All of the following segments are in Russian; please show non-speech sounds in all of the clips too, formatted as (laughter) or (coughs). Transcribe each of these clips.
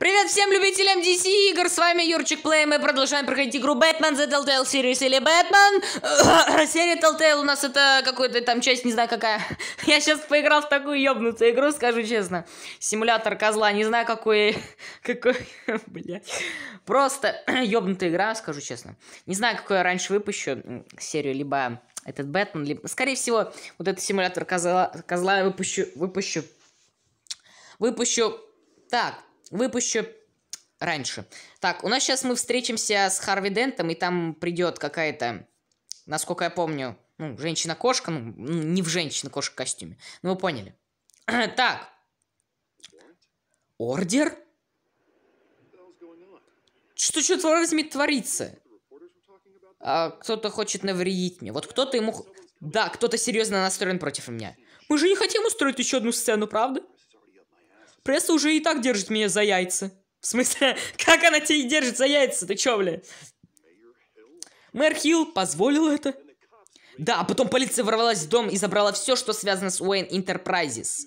Привет всем любителям DC игр, с вами Юрчик Плей, мы продолжаем проходить игру Бэтмен The Telltale Series или Бэтмен. (coughs) Серия Telltale у нас это какая-то там часть, не знаю какая. (laughs) Я сейчас поиграл в такую ёбнутую игру, скажу честно. Симулятор козла, не знаю какой... (laughs) Какой... (laughs) Блядь. Просто (coughs) ёбнутая игра, скажу честно. Не знаю, какую я раньше выпущу серию, либо этот Бэтмен, либо... Скорее всего, вот этот симулятор козла, козла я выпущу... Выпущу... Выпущу... Так, выпущу раньше. Так, у нас сейчас мы встретимся с Харви Дентом, и там придет какая-то, насколько я помню, ну, женщина-кошка, ну, не в женщина-кошка костюме. Ну, вы поняли. (clears throat) так. Ордер? Что, что возьми, творится? А, кто-то хочет навредить мне. Вот кто-то ему... Да, кто-то серьезно настроен против меня. Мы же не хотим устроить еще одну сцену, правда? Пресса уже и так держит меня за яйца. В смысле, (laughs) как она тебя держит за яйца? Ты чё, бля? Мэр Хилл позволил это? Да, а потом полиция ворвалась в дом и забрала все, что связано с Уэйн Интерпрайзис,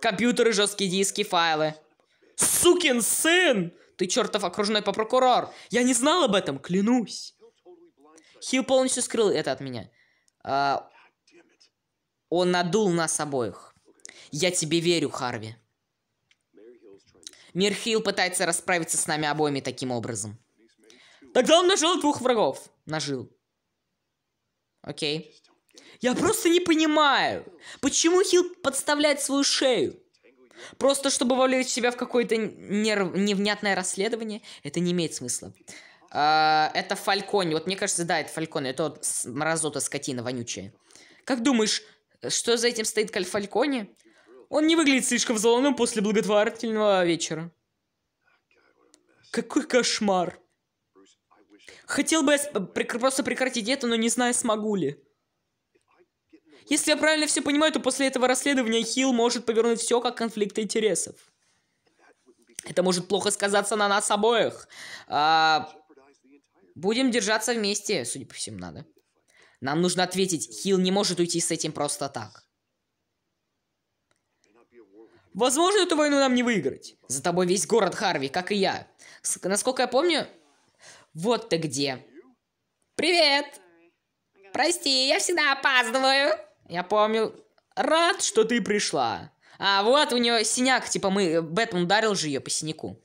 Компьютеры, жесткие диски, файлы. Сукин сын! Ты чертов окружной по прокурор. Я не знал об этом, клянусь. Хилл полностью скрыл это от меня. А... Он надул нас обоих. Я тебе верю, Харви. Мирхил пытается расправиться с нами обоими таким образом. Тогда он нажил двух врагов. Нажил. Окей. Я просто не понимаю, почему Хил подставляет свою шею? Просто чтобы вовлечь себя в какое-то нерв... невнятное расследование? Это не имеет смысла. А, это Фалькони. Вот мне кажется, да, это Фалькони. Это вот мразота скотина вонючая. Как думаешь, что за этим стоит Фалькони? Он не выглядит слишком взволнованным после благотворительного вечера. Какой кошмар. Хотел бы я просто прекратить это, но не знаю, смогу ли. Если я правильно все понимаю, то после этого расследования Хилл может повернуть все как конфликт интересов. Это может плохо сказаться на нас обоих. А, будем держаться вместе, судя по всему, надо. Нам нужно ответить, Хилл не может уйти с этим просто так. Возможно, эту войну нам не выиграть. За тобой весь город, Харви, как и я. С насколько я помню... Вот ты где. Привет! Прости, я всегда опаздываю. Я помню. Рад, что ты пришла. А вот у нее синяк, типа мы... Бэтмен ударил же ее по синяку.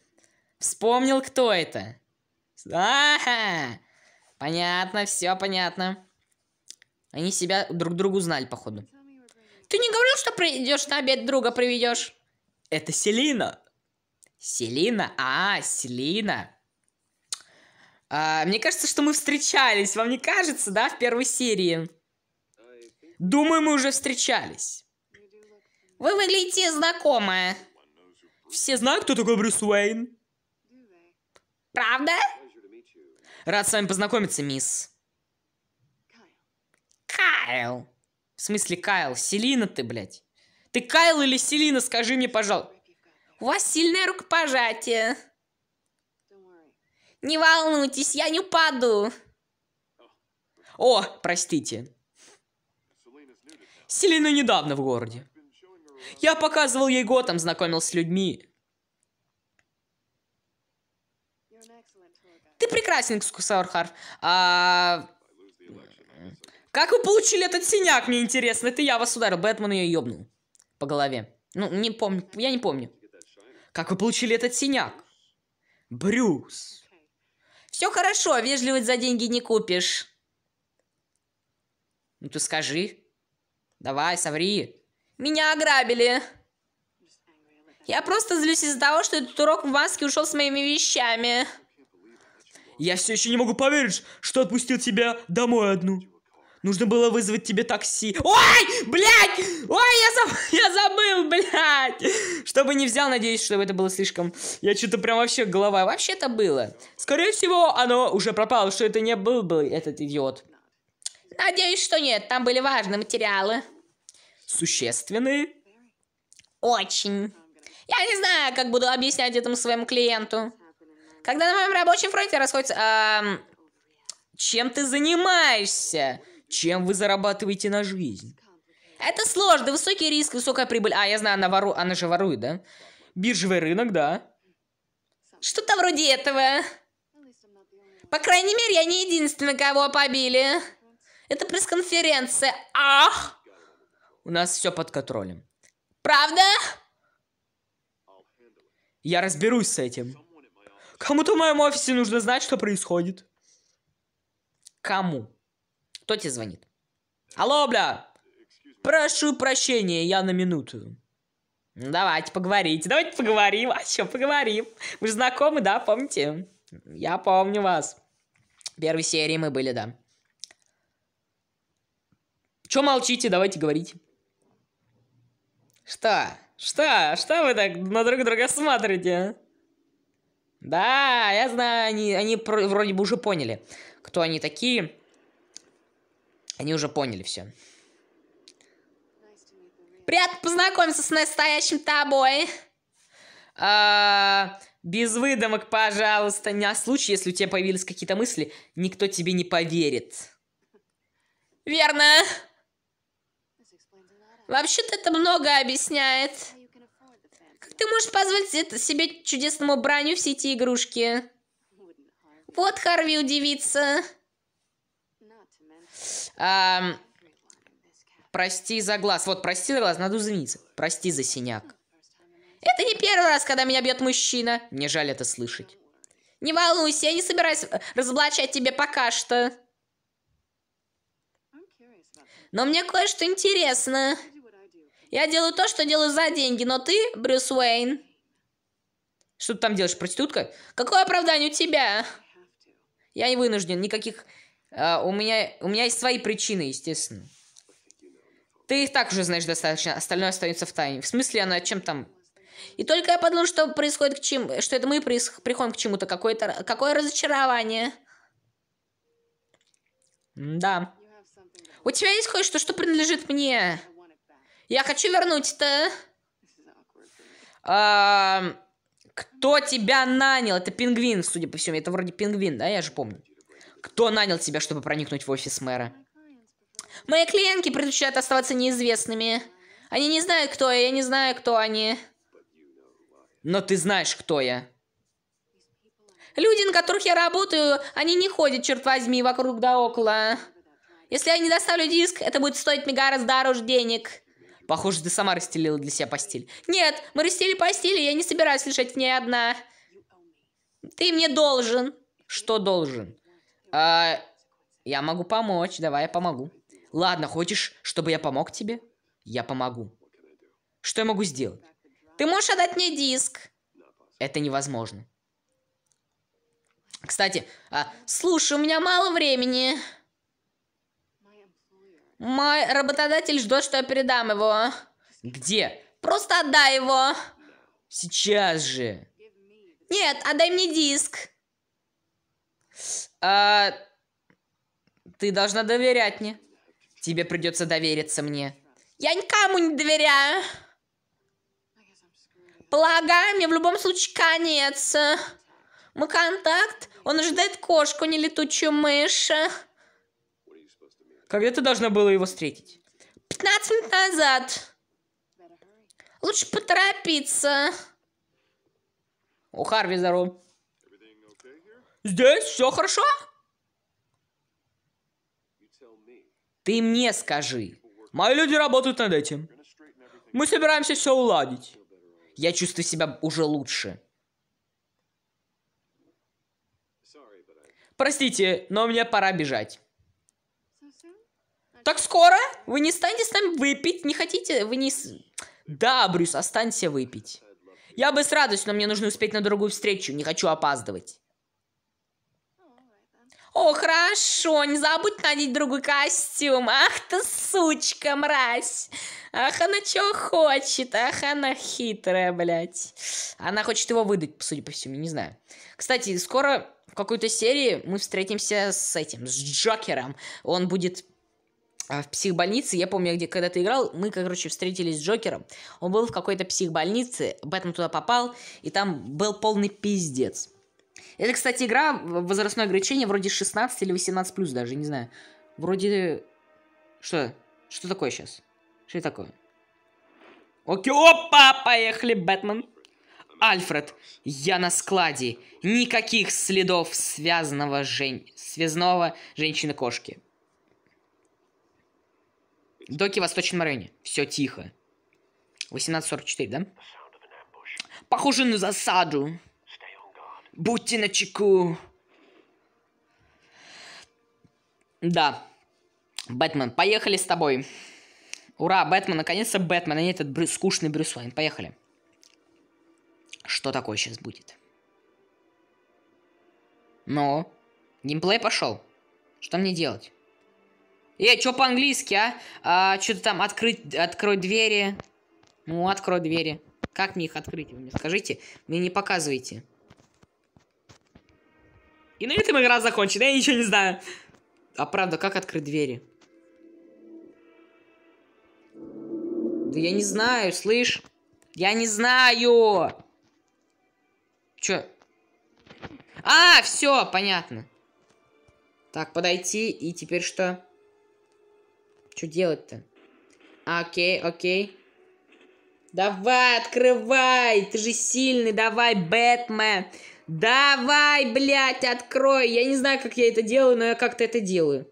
Вспомнил, кто это. Ага! Понятно, все понятно. Они себя друг другу знали, походу. Ты не говорил, что придешь на обед друга приведешь? Это Селина. Селина? А, Селина. А, мне кажется, что мы встречались. Вам не кажется, да, в первой серии? Думаю, мы уже встречались. Вы выглядите знакомая. Все знают, кто такой Брюс Уэйн? Правда? Рад с вами познакомиться, мисс. Кайл. В смысле Кайл? Селина ты, блядь. Ты Кайл или Селина, скажи мне, пожалуйста. У вас сильное рукопожатие. Не волнуйтесь, я не упаду. О, простите. Селина недавно в городе. Я показывал ей Готэм, знакомил с людьми. Ты прекрасен, экскурсовод Харф. А, как вы получили этот синяк, мне интересно? Это я вас ударил. Бэтмен ее ёбнул. По голове. Ну, не помню. Я не помню. Как вы получили этот синяк? Брюс. Все хорошо, а вежливость за деньги не купишь. Ну ты скажи. Давай, соври. Меня ограбили. Я просто злюсь из-за того, что этот урок в маске ушел с моими вещами. Я все еще не могу поверить, что отпустил тебя домой одну. Нужно было вызвать тебе такси. Ой, блядь! Ой, я, заб... (laughs) я забыл, блядь! Чтобы не взял, надеюсь, чтобы это было слишком... Я что-то прям вообще голова. Вообще-то было. Скорее всего, оно уже пропало, что это не был был этот идиот. Надеюсь, что нет. Там были важные материалы. Существенные? Очень. Я не знаю, как буду объяснять этому своему клиенту. Когда на моем рабочем фронте расходится... Эм, чем ты занимаешься? Чем вы зарабатываете на жизнь? Это сложно, высокий риск, высокая прибыль. А, я знаю, она, вору... она же ворует, да? Биржевый рынок, да. Что-то вроде этого. По крайней мере, я не единственная, кого побили. Это пресс-конференция. Ах! У нас все под контролем. Правда? Я разберусь с этим. Кому-то в моем офисе нужно знать, что происходит. Кому? Кто тебе звонит? Алло, бля! Прошу прощения, я на минуту. Ну, давайте поговорите. Давайте поговорим. А что, поговорим? Вы же знакомы, да, помните? Я помню вас. первой серии мы были, да. Чё молчите? Давайте говорить. Что? Что? Что вы так на друг друга смотрите? А? Да, я знаю, они, они вроде бы уже поняли, кто они такие. Они уже поняли все. Приятно познакомиться с настоящим тобой. А, без выдумок, пожалуйста. На случай, если у тебя появились какие-то мысли, никто тебе не поверит. Верно. Вообще-то это много объясняет. Как ты можешь позволить себе чудесному браню все эти игрушки? Вот Харви удивится. А, прости за глаз. Вот, прости за глаз, надо извиниться. Прости за синяк. Это не первый раз, когда меня бьет мужчина. Мне жаль это слышать. Не волнуйся, я не собираюсь разоблачать тебе пока что. Но мне кое-что интересно. Я делаю то, что делаю за деньги, но ты, Брюс Уэйн... Что ты там делаешь, проститутка? Какое оправдание у тебя? Я не вынужден, никаких а, у, меня, у меня есть свои причины, естественно. Ты их так уже знаешь достаточно, остальное остается в тайне. В смысле, она чем там... И только я подумал, что происходит к чему, Что это мы приходим к чему-то. Какое-то... Какое разочарование. Да. У тебя есть кое-что, что принадлежит мне? Я хочу вернуть это. А, кто тебя нанял? Это пингвин, судя по всему. Это вроде пингвин, да? Я же помню. Кто нанял тебя, чтобы проникнуть в офис мэра? Мои клиентки предпочитают оставаться неизвестными. Они не знают, кто я, я не знаю, кто они. Но ты знаешь, кто я. Люди, на которых я работаю, они не ходят, черт возьми, вокруг да около. Если я не доставлю диск, это будет стоить мне гораздо дороже денег. Похоже, ты сама расстелила для себя постель. Нет, мы расстелили постель, и я не собираюсь лежать в ней одна. Ты мне должен. Что должен? А, я могу помочь, давай я помогу. Ладно, хочешь, чтобы я помог тебе? Я помогу. Что я могу сделать? Ты можешь отдать мне диск? Это невозможно. Кстати, а, слушай, у меня мало времени. Мой работодатель ждет, что я передам его. Где? Просто отдай его. Сейчас же. Нет, отдай мне диск. А... Ты должна доверять мне. Тебе придется довериться мне. Я никому не доверяю. Полагаю, мне в любом случае конец. Мой контакт, он ожидает кошку, а не летучую мышь. Когда ты должна была его встретить? 15 минут назад. Лучше поторопиться. У Харви здоров. Здесь все хорошо? Ты мне скажи. Мои люди работают над этим. Мы собираемся все уладить. Я чувствую себя уже лучше. Простите, но мне пора бежать. Так скоро? Вы не станете с нами выпить? Не хотите? Вы не... Да, Брюс, останься выпить. Я бы с радостью, но мне нужно успеть на другую встречу. Не хочу опаздывать. О, хорошо, не забудь надеть другой костюм. Ах ты, сучка, мразь. Ах, она чего хочет? Ах, она хитрая, блядь. Она хочет его выдать, судя по всему, не знаю. Кстати, скоро в какой-то серии мы встретимся с этим, с Джокером. Он будет а, в психбольнице, я помню, где когда ты играл, мы, короче, встретились с Джокером. Он был в какой-то психбольнице, Бэтмен туда попал, и там был полный пиздец. Это, кстати, игра, возрастное ограничение вроде 16 или 18 плюс даже, не знаю. Вроде... Что? Что такое сейчас? Что это такое? Окей, опа, поехали, Бэтмен. Альфред, я на складе. Никаких следов связанного жен... связного женщины-кошки. Доки в Восточном районе. Все тихо. 18.44, да? Похоже на засаду. Будьте на чеку. Да. Бэтмен, поехали с тобой. Ура, Бэтмен, наконец-то Бэтмен, а не этот брю... скучный Брюс Уэйн. Поехали. Что такое сейчас будет? Ну, геймплей пошел. Что мне делать? Э, что по-английски, а? а Что-то там открыть, открой двери. Ну, открой двери. Как мне их открыть? Вы мне скажите, мне не показывайте. И на этом игра закончена, я ничего не знаю. А правда, как открыть двери? Да я не знаю, слышь? Я не знаю! Чё? А, все, понятно. Так, подойти, и теперь что? Что делать-то? А, окей, окей. Давай, открывай, ты же сильный, давай, Бэтмен. Давай, блядь, открой. Я не знаю, как я это делаю, но я как-то это делаю.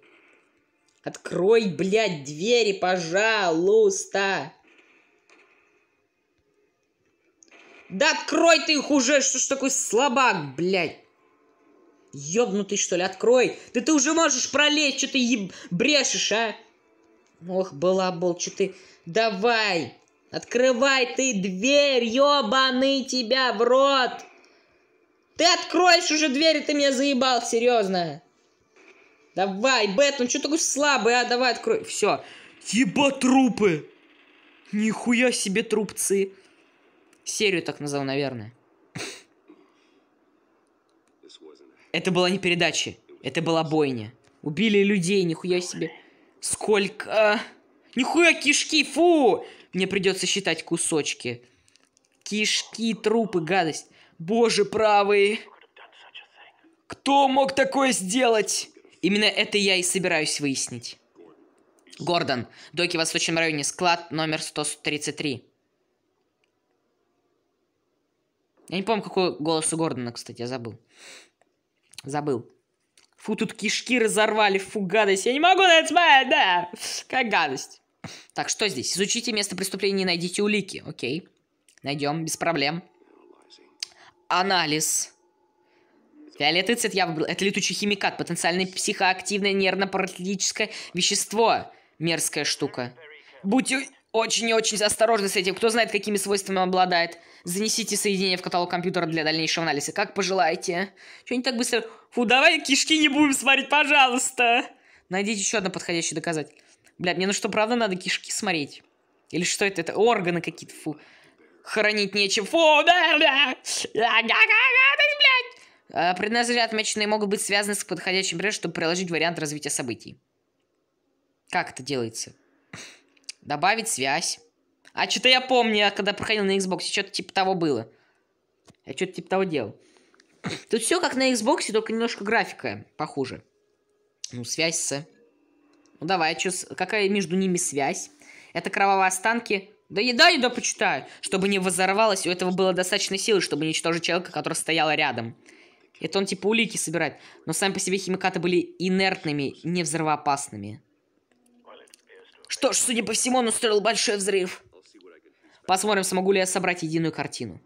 Открой, блядь, двери, пожалуйста. Да открой ты их уже, что ж такой слабак, блядь. Ёбнутый, что ли, открой. Да ты уже можешь пролезть, что ты еб... брешешь, а? Ох, балабол, что ты... Давай, открывай ты дверь, ёбаный тебя в рот. Ты откроешь уже двери, ты меня заебал, серьезно. Давай, Бэтмен, ну что такой слабый, а? Давай открой. Все. Еба трупы. Нихуя себе трупцы. Серию так назвал, наверное. Это была не передача. Это была бойня. Убили людей, нихуя себе. Сколько... Нихуя кишки, фу! Мне придется считать кусочки. Кишки, трупы, гадость. Боже правый! Кто мог такое сделать? Именно это я и собираюсь выяснить. Гордон, доки в Восточном районе, склад номер 133. Я не помню, какой голос у Гордона, кстати, я забыл. Забыл. Фу, тут кишки разорвали, фу, гадость. Я не могу на это смотреть, да. Как гадость. Так, что здесь? Изучите место преступления и найдите улики. Окей. Найдем, без проблем. Анализ. Фиолетовый цвет я выбрал. это летучий химикат, потенциальное психоактивное нервно-паралитическое вещество. Мерзкая штука. Будьте очень и очень осторожны с этим. Кто знает, какими свойствами он обладает. Занесите соединение в каталог компьютера для дальнейшего анализа. Как пожелаете. Чего не так быстро? Фу, давай кишки не будем смотреть, пожалуйста. Найдите еще одно подходящее доказать. Бля, мне на ну что, правда надо кишки смотреть? Или что это? Это органы какие-то, фу. Хоронить нечем. Фу, да, да. да а, Предназря отмеченные могут быть связаны с подходящим предметом, чтобы приложить вариант развития событий. Как это делается? Добавить связь. А что-то я помню, когда проходил на Xbox, что-то типа того было. Я что-то типа того делал. Тут все как на Xbox, только немножко графика похуже. Ну, связь с... Ну, давай, а чё, с... какая между ними связь? Это кровавые останки да Доедай, да почитаю, Чтобы не взорвалось, у этого было достаточно силы, чтобы уничтожить человека, который стоял рядом. Это он типа улики собирает. Но сами по себе химикаты были инертными, не взрывоопасными. Что ж, судя по всему, он устроил большой взрыв. Посмотрим, смогу ли я собрать единую картину.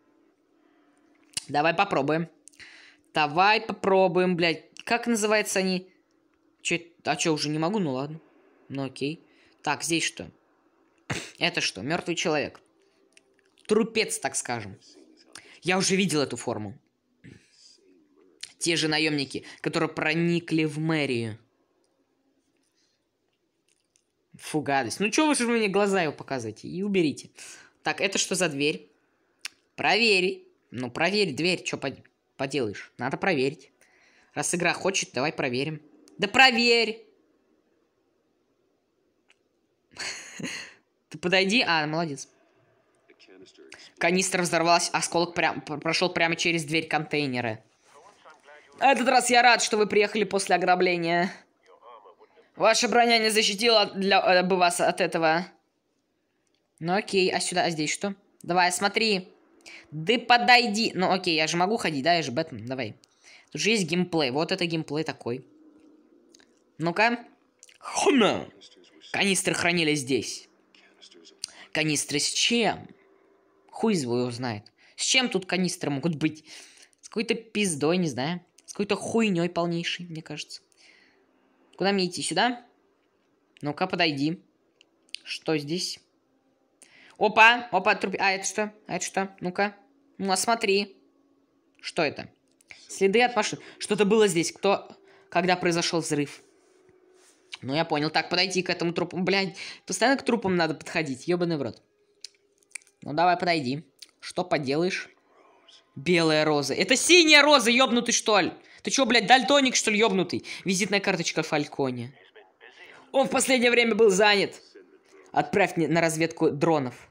Давай попробуем. Давай попробуем, блядь. Как называются они? Че, а че, уже не могу? Ну ладно. Ну окей. Так, здесь что? Это что, мертвый человек? Трупец, так скажем. Я уже видел эту форму. Те же наемники, которые проникли в мэрию. Фу, гадость. Ну чего вы же мне глаза его показываете? И уберите. Так, это что за дверь? Проверь. Ну, проверь дверь, что поделаешь. Надо проверить. Раз игра хочет, давай проверим. Да проверь! Ты подойди. А, молодец. Канистра взорвалась, осколок прям, прошел прямо через дверь контейнера. Этот раз я рад, что вы приехали после ограбления. Ваша броня не защитила для, э, бы вас от этого. Ну окей, а сюда, а здесь что? Давай, смотри. Да подойди. Ну окей, я же могу ходить, да, я же Бэтмен, давай. Тут же есть геймплей, вот это геймплей такой. Ну-ка. Хуна! Хм. Канистры хранили здесь. Канистры с чем? Хуй его узнает. С чем тут канистры могут быть? С какой-то пиздой, не знаю. С какой-то хуйней полнейшей, мне кажется. Куда мне идти? Сюда? Ну-ка, подойди. Что здесь? Опа, опа, труп. А это что? А это что? Ну-ка. Ну, осмотри. А что это? Следы от машины. Что-то было здесь. Кто? Когда произошел взрыв? Ну, я понял, так, подойти к этому трупу. Блядь, постоянно к трупам надо подходить, ёбаный в рот. Ну, давай, подойди. Что поделаешь? Белая роза. Это синяя роза, ёбнутый, что ли? Ты чё, блядь, дальтоник, что ли, ёбнутый? Визитная карточка Фальконе. Он в последнее время был занят. Отправь на разведку дронов.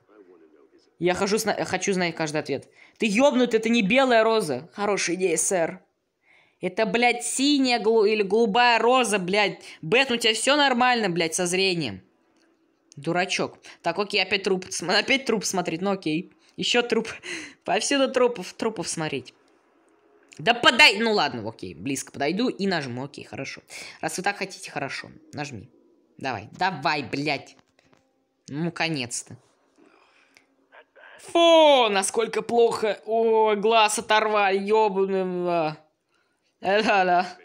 Я хожу сна хочу знать каждый ответ. Ты ёбнут, это не белая роза. Хорошая идея, сэр. Это, блядь, синяя глу или голубая роза, блядь. Бет, у тебя все нормально, блядь, со зрением. Дурачок. Так, окей, опять труп. Опять труп смотреть, ну окей. Еще труп. (laughs) Повсюду трупов, трупов смотреть. Да подай... Ну ладно, окей, близко подойду и нажму, окей, хорошо. Раз вы так хотите, хорошо, нажми. Давай, давай, блядь. Ну, наконец то Фу, насколько плохо. О, глаз оторвали, ёбаный. Да-да.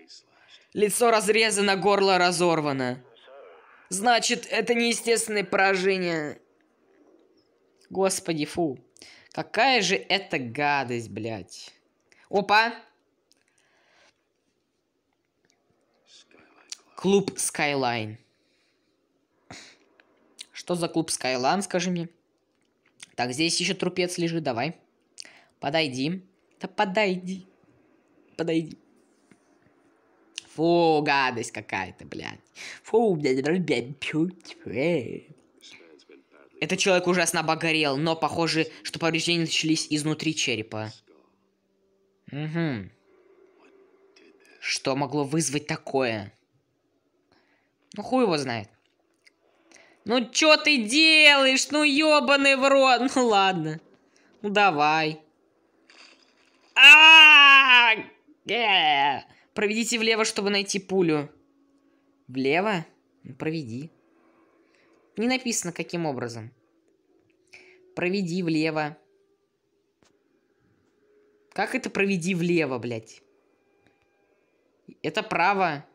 Лицо разрезано, горло разорвано. Значит, это неестественное поражение. Господи, фу. Какая же это гадость, блядь. Опа! Клуб Skyline. Что за клуб Skyline, скажи мне? Так, здесь еще трупец лежит, давай. Подойди. Да подойди. Подойди. Фу, гадость какая-то, блядь. Фу, блядь, блядь, блядь. Типа, э. Этот человек ужасно обогорел, но похоже, что повреждения начались изнутри черепа. Угу. Что могло вызвать такое? Ну хуй его знает. Ну чё ты делаешь? Ну ёбаный в рот. Ну ладно. Ну давай. А -а -а -а Проведите влево, чтобы найти пулю. Влево? Ну, проведи. Не написано, каким образом. Проведи влево. Как это проведи влево, блядь? Это право.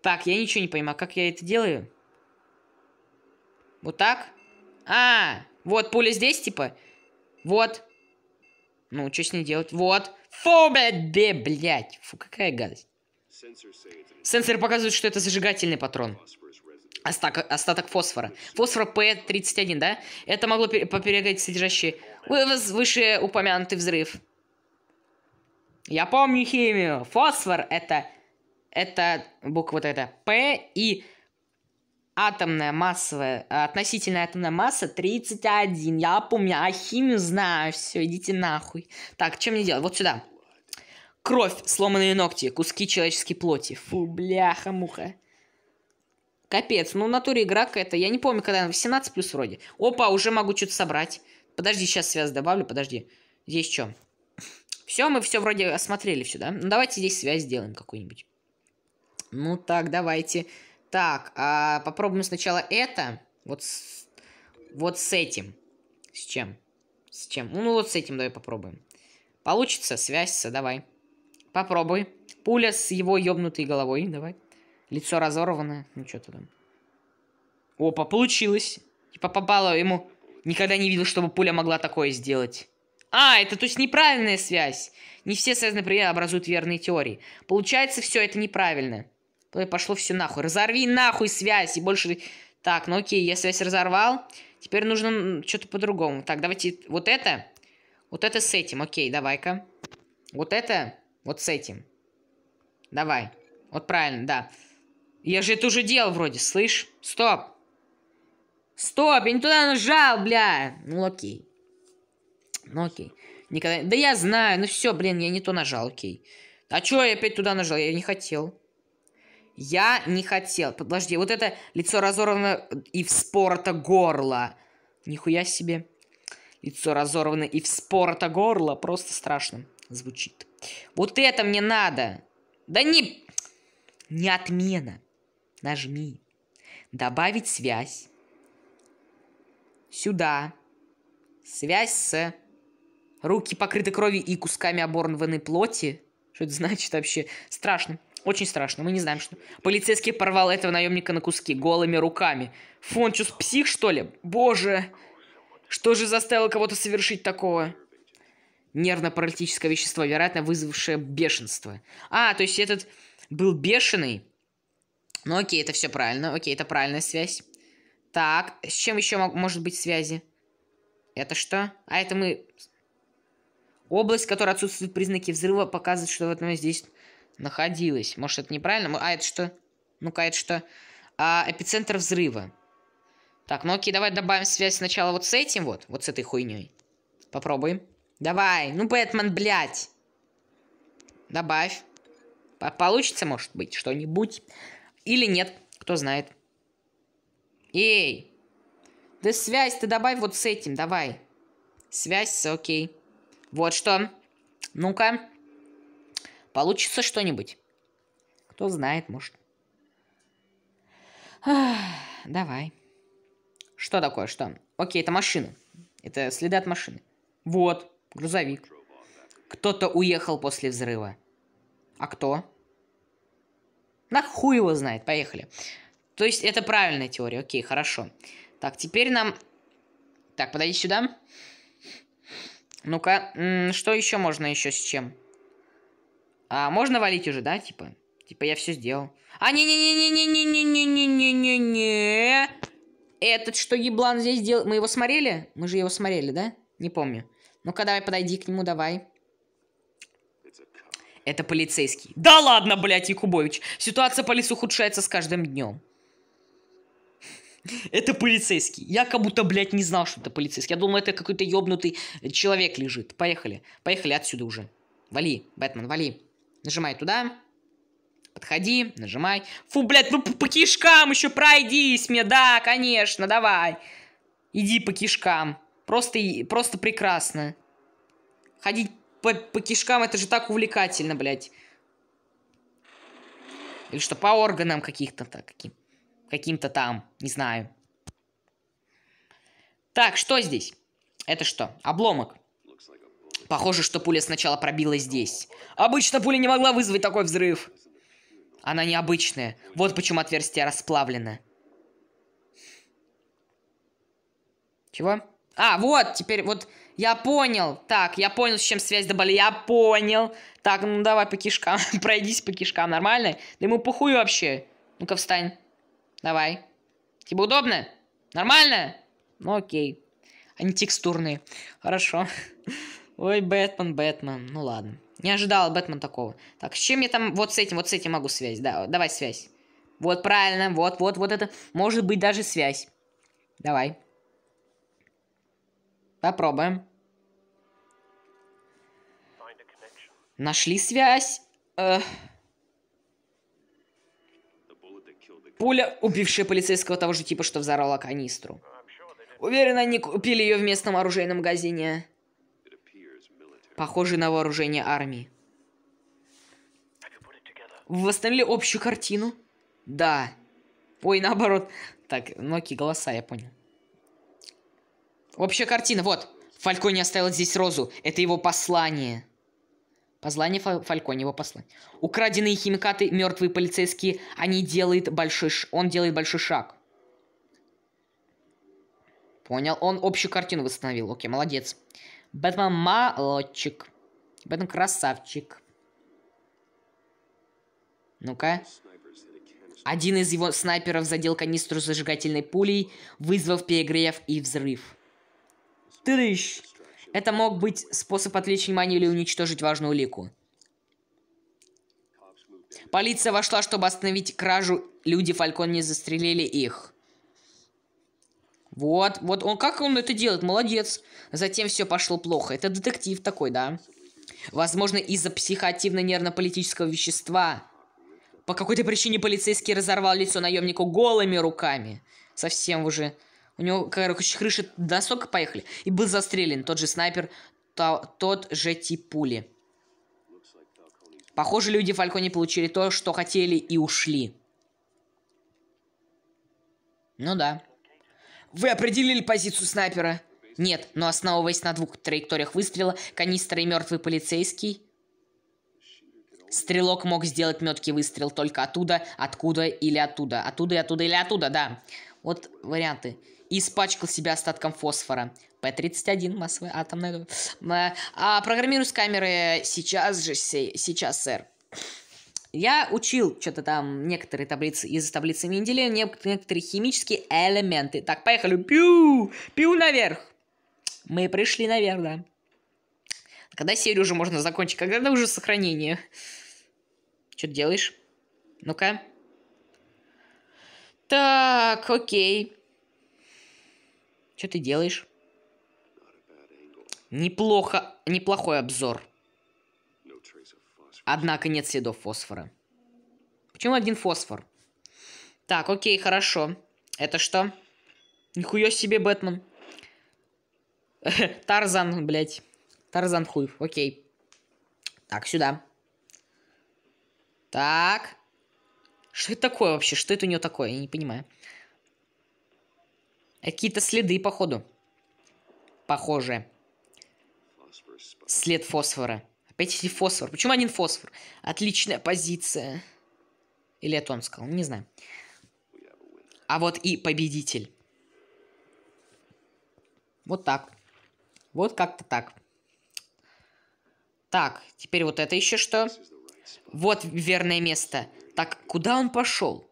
Так, я ничего не понимаю, как я это делаю? Вот так? А, вот пуля здесь, типа? Вот. Ну, что с ней делать? Вот. Фу, блядь, блядь. Фу, какая гадость. Сенсор показывает, что это зажигательный патрон. Остаток, остаток фосфора. Фосфор П-31, да? Это могло поперегать содержащий выше упомянутый взрыв. Я помню химию. Фосфор это... Это буква вот эта П и атомная массовая, э, относительная атомная масса 31. Я помню, а химию знаю, все, идите нахуй. Так, чем мне делать? Вот сюда. Кровь, сломанные ногти, куски человеческой плоти. Фу, бляха-муха. Капец, ну в натуре игра какая-то. Я не помню, когда 18 плюс вроде. Опа, уже могу что-то собрать. Подожди, сейчас связь добавлю, подожди. Здесь что? Все, мы все вроде осмотрели сюда Ну давайте здесь связь сделаем какую-нибудь. Ну так, давайте. Так, а попробуем сначала это. Вот с, вот с этим. С чем? С чем? Ну, вот с этим давай попробуем. Получится, связься, давай. Попробуй. Пуля с его ёбнутой головой, давай. Лицо разорванное. Ну, что ты там? Опа, получилось. Типа попало ему... Никогда не видел, чтобы пуля могла такое сделать. А, это то есть неправильная связь. Не все связанные примеры образуют верные теории. Получается, все это неправильно. Ой, ну пошло все нахуй. Разорви нахуй связь и больше... Так, ну окей, я связь разорвал. Теперь нужно что-то по-другому. Так, давайте вот это. Вот это с этим. Окей, давай-ка. Вот это вот с этим. Давай. Вот правильно, да. Я же это уже делал вроде, слышь? Стоп. Стоп, я не туда нажал, бля. Ну окей. Ну окей. Никогда... Да я знаю, ну все, блин, я не то нажал, окей. А чё я опять туда нажал? Я не хотел. Я не хотел. Подожди, вот это лицо разорвано и вспорото горло. Нихуя себе. Лицо разорвано и вспорото горло. Просто страшно звучит. Вот это мне надо. Да не... Не отмена. Нажми. Добавить связь. Сюда. Связь с... Руки покрыты кровью и кусками оборванной плоти. Что это значит вообще? Страшно. Очень страшно, мы не знаем, что... Полицейский порвал этого наемника на куски, голыми руками. Фончус псих, что ли? Боже! Что же заставило кого-то совершить такого? Нервно-паралитическое вещество, вероятно, вызвавшее бешенство. А, то есть этот был бешеный? Ну окей, это все правильно. Окей, это правильная связь. Так, с чем еще может быть связи? Это что? А это мы... Область, которая отсутствует признаки взрыва, показывает, что вот мы здесь Находилась. Может, это неправильно? А это что? Ну-ка, это что? А, эпицентр взрыва. Так, ну окей, давай добавим связь сначала вот с этим вот. Вот с этой хуйней. Попробуем. Давай. Ну, Бэтмен, блядь. Добавь. По получится, может быть, что-нибудь. Или нет. Кто знает. Эй. Да связь ты добавь вот с этим. Давай. Связь, окей. Вот что. Ну-ка. Получится что-нибудь? Кто знает, может. Ах, давай. Что такое, что? Окей, это машина. Это следы от машины. Вот, грузовик. Кто-то уехал после взрыва. А кто? Нахуй его знает, поехали. То есть это правильная теория, окей, хорошо. Так, теперь нам... Так, подойди сюда. Ну-ка, что еще можно еще с чем? А, можно валить уже, да, типа? Типа, я все сделал. А, не-не-не-не-не-не-не-не-не-не-не. Этот что еблан здесь делал? Мы его смотрели? Мы же его смотрели, да? Не помню. Ну-ка, давай, подойди к нему, давай. Это полицейский. Да ладно, блядь, Якубович. Ситуация по лесу ухудшается с каждым днем. Это полицейский. Я как будто, блядь, не знал, что это полицейский. Я думал, это какой-то ёбнутый человек лежит. Поехали. Поехали отсюда уже. Вали, Бэтмен, вали. Нажимай туда. Подходи, нажимай. Фу, блядь, ну по кишкам еще пройдись мне, да, конечно, давай. Иди по кишкам. Просто, просто прекрасно. Ходить по, по кишкам, это же так увлекательно, блядь. Или что, по органам каких-то так, каким, каким-то там, не знаю. Так, что здесь? Это что? Обломок. Похоже, что пуля сначала пробила здесь. Обычно пуля не могла вызвать такой взрыв. Она необычная. Вот почему отверстие расплавлено. Чего? А, вот, теперь вот... Я понял. Так, я понял, с чем связь добавили. Я понял. Так, ну давай по кишкам. (laughs) Пройдись по кишкам, нормально? Да ему похуй вообще. Ну-ка, встань. Давай. Тебе удобно? Нормально? Ну окей. Они текстурные. Хорошо. (laughs) Ой, Бэтмен, Бэтмен. Ну ладно. Не ожидал Бэтмен такого. Так, с чем я там... Вот с этим, вот с этим могу связь. Да, давай связь. Вот правильно, вот, вот, вот это. Может быть даже связь. Давай. Попробуем. Нашли связь. Эх. Пуля, убившая полицейского того же типа, что взорвала канистру. Уверен, они купили ее в местном оружейном магазине похожие на вооружение армии. Вы восстановили общую картину? Да. Ой, наоборот. Так, Ноки ну голоса, я понял. Общая картина, вот. Фалькони оставил здесь розу. Это его послание. Послание Фа Фалькони, его послание. Украденные химикаты, мертвые полицейские, они делают большой ш... он делает большой шаг. Понял, он общую картину восстановил. Окей, молодец. Бэтмен молодчик. Бэтмен красавчик. Ну-ка. Один из его снайперов задел канистру с зажигательной пулей, вызвав перегрев и взрыв. Тыдыщ! Это мог быть способ отвлечь внимание или уничтожить важную улику. Полиция вошла, чтобы остановить кражу. Люди Фалькон не застрелили их. Вот, вот он как он это делает, молодец. Затем все пошло плохо. Это детектив такой, да? Возможно, из-за психоактивно-нервно-политического вещества. По какой-то причине полицейский разорвал лицо наемнику голыми руками. Совсем уже. У него, короче, крыши настолько поехали. И был застрелен тот же снайпер, то, тот же тип пули. Похоже, люди в Фальконе получили то, что хотели и ушли. Ну да. Вы определили позицию снайпера? Нет, но основываясь на двух траекториях выстрела, канистра и мертвый полицейский... Стрелок мог сделать меткий выстрел только оттуда, откуда или оттуда. Оттуда и оттуда или оттуда, да. Вот варианты. И испачкал себя остатком фосфора. П-31, массовая атомная... А, а программирую с камеры сейчас же, сейчас, сэр. Я учил что-то там некоторые таблицы из таблицы Менделеева, некоторые химические элементы. Так, поехали. Пью! Пью наверх! Мы пришли наверх, да. Когда серию уже можно закончить? Когда уже сохранение? Что ты делаешь? Ну-ка. Так, окей. Что ты делаешь? Неплохо, неплохой обзор. Однако нет следов фосфора. Почему один фосфор? Так, окей, хорошо. Это что? Нихуя себе, Бэтмен. (laughs) Тарзан, блядь. Тарзан хуй. Окей. Так, сюда. Так. Что это такое вообще? Что это у нее такое? Я не понимаю. Какие-то следы, походу. Похоже. След фосфора. Опять фосфор. Почему один фосфор? Отличная позиция. Или это он сказал, не знаю. А вот и победитель. Вот так. Вот как-то так. Так, теперь вот это еще что? Вот верное место. Так, куда он пошел?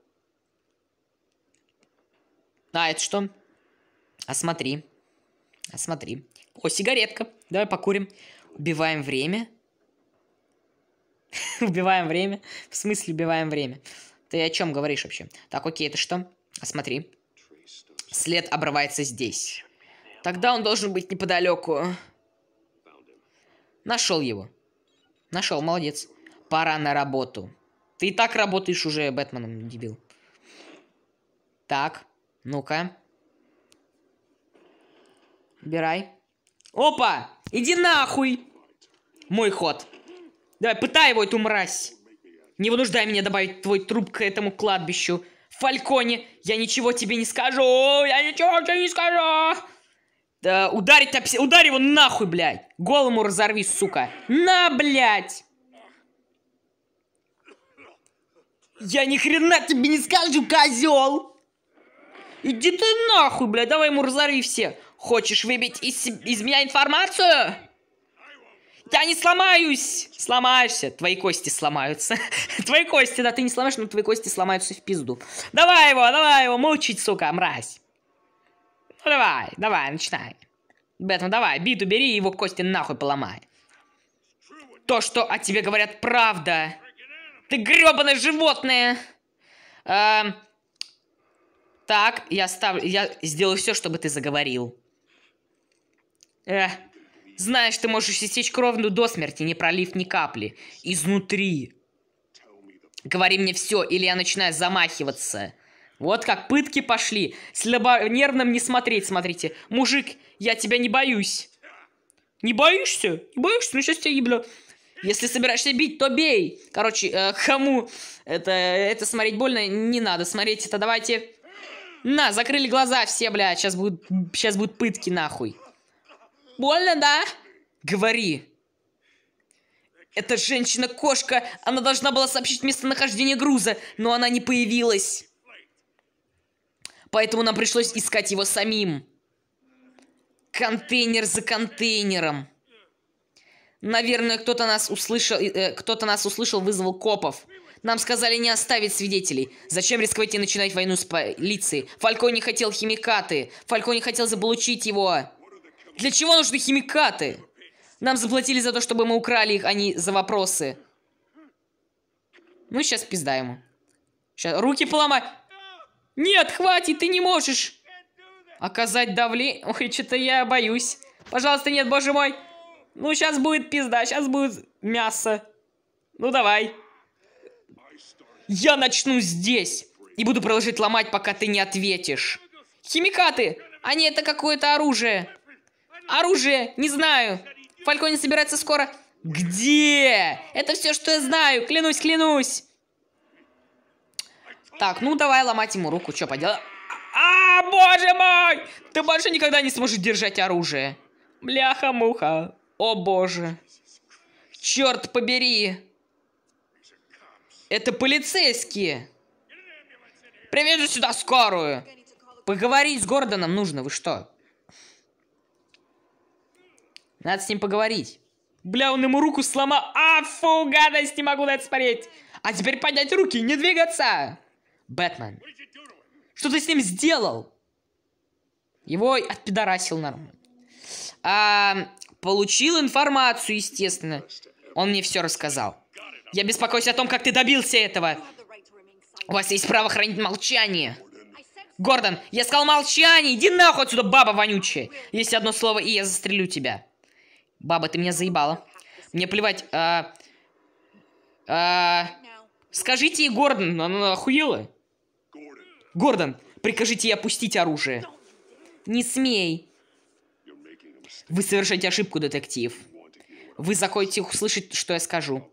А, это что? Осмотри. А Осмотри. А О, сигаретка. Давай покурим. Убиваем время. (laughs) убиваем время. В смысле убиваем время? Ты о чем говоришь вообще? Так, окей, это что? Смотри. След обрывается здесь. Тогда он должен быть неподалеку. Нашел его. Нашел, молодец. Пора на работу. Ты и так работаешь уже Бэтменом, дебил. Так, ну-ка. Убирай. Опа! Иди нахуй! Мой ход. Давай, пытай его, эту мразь. Не вынуждай меня добавить твой труп к этому кладбищу. Фальконе, я ничего тебе не скажу, я ничего тебе не скажу. Да, ударь, топси, ударь его нахуй, блядь. Голому разорви, сука. На, блядь. Я ни хрена тебе не скажу, козел. Иди ты нахуй, блядь, давай ему разорви все. Хочешь выбить из, из меня информацию? Я не сломаюсь! Сломаешься, твои кости сломаются. (laughs) твои кости, да, ты не сломаешь, но твои кости сломаются в пизду. Давай его, давай его, мучить, сука, мразь. Ну давай, давай, начинай. Бэтмен, давай, бит убери и его кости нахуй поломай. То, что о тебе говорят, правда. Ты гребаное животное. Эм... Так, я ставлю, я сделаю все, чтобы ты заговорил. Эх, знаешь, ты можешь истечь кровью до смерти, не пролив ни капли. Изнутри. Говори мне все, или я начинаю замахиваться. Вот как пытки пошли. нервным не смотреть, смотрите. Мужик, я тебя не боюсь. Не боишься? Не боишься? Ну сейчас тебя еблю. Если собираешься бить, то бей. Короче, э, кому это, это смотреть больно, не надо смотреть. Это давайте... На, закрыли глаза все, бля. Сейчас будут, сейчас будут пытки, нахуй. Больно, да? Говори. Эта женщина-кошка, она должна была сообщить местонахождение груза, но она не появилась. Поэтому нам пришлось искать его самим. Контейнер за контейнером. Наверное, кто-то нас услышал, э, э кто-то нас услышал, вызвал копов. Нам сказали не оставить свидетелей. Зачем рисковать и начинать войну с полицией? Фалько не хотел химикаты. Фалько не хотел заполучить его. Для чего нужны химикаты? Нам заплатили за то, чтобы мы украли их, а не за вопросы. Ну, сейчас пизда ему. Сейчас руки поломать. Нет, хватит, ты не можешь. Оказать давление. Ой, что-то я боюсь. Пожалуйста, нет, боже мой. Ну, сейчас будет пизда, сейчас будет мясо. Ну, давай. Я начну здесь. И буду продолжать ломать, пока ты не ответишь. Химикаты! Они это какое-то оружие. Оружие! Не знаю! Фальконе собирается скоро... Где? Это все, что я знаю! Клянусь, клянусь! Так, ну давай ломать ему руку, что поделать? А, боже мой! Ты больше никогда не сможешь держать оружие. Бляха-муха. О, боже. Черт побери. Это полицейские. Приведу сюда скорую. Поговорить с Гордоном нужно, вы что? Надо с ним поговорить. Бля, он ему руку сломал. А, фу, гадость, не могу на это смотреть. А теперь поднять руки и не двигаться. Бэтмен. Что ты с ним сделал? Его отпидорасил нормально. А, получил информацию, естественно. Он мне все рассказал. Я беспокоюсь о том, как ты добился этого. У вас есть право хранить молчание. Гордон, я сказал молчание. Иди нахуй отсюда, баба вонючая. Если одно слово, и я застрелю тебя. Баба, ты меня заебала. Мне плевать. А... А... Скажите ей Гордон, она охуела. Гордон, прикажите ей опустить оружие. Не смей. Вы совершаете ошибку, детектив. Вы захотите услышать, что я скажу.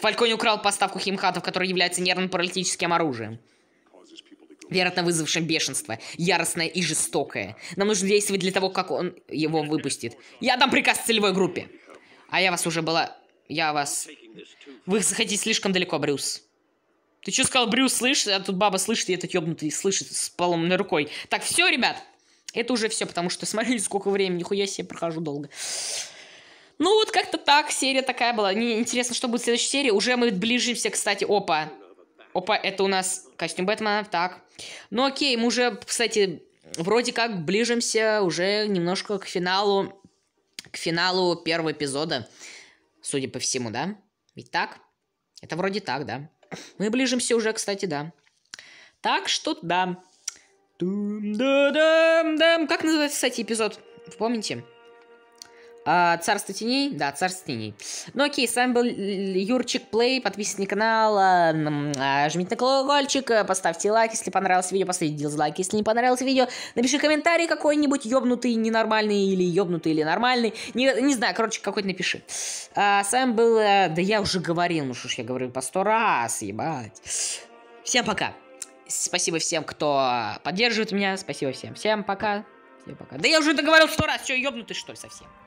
Фалькони украл поставку химхатов, который является нервно-паралитическим оружием вероятно вызвавшим бешенство, яростное и жестокое. Нам нужно действовать для того, как он его выпустит. Я дам приказ целевой группе. А я вас уже была... Я вас... Вы заходите слишком далеко, Брюс. Ты что сказал, Брюс, слышишь? А тут баба слышит, и этот ёбнутый слышит с поломанной рукой. Так, все, ребят. Это уже все, потому что (laughs) смотрели, сколько времени. Нихуя себе прохожу долго. Ну вот как-то так, серия такая была. Не, интересно, что будет в следующей серии. Уже мы ближимся, кстати. Опа. Опа, это у нас костюм Бэтмена. Так, ну окей, мы уже, кстати, вроде как ближимся уже немножко к финалу, к финалу первого эпизода, судя по всему, да? Ведь так? Это вроде так, да? Мы ближимся уже, кстати, да. Так что да. Как называется, кстати, эпизод? Помните? А, Царство теней? Да, Царство теней. Ну окей, с вами был Юрчик Плей. Подписывайтесь на канал, а, жмите на колокольчик, э, поставьте лайк, если понравилось видео, поставьте дизлайк, если не понравилось видео. Напиши комментарий какой-нибудь, ёбнутый, ненормальный, или ёбнутый, или нормальный. Не, не знаю, короче, какой-то напиши. А, с вами был... Э, да я уже говорил, ну что ж я говорю по сто раз, ебать. Всем пока. Спасибо всем, кто поддерживает меня. Спасибо всем. Всем пока. Всем пока. Да я уже договорил сто раз. Что, ёбнутый что ли совсем?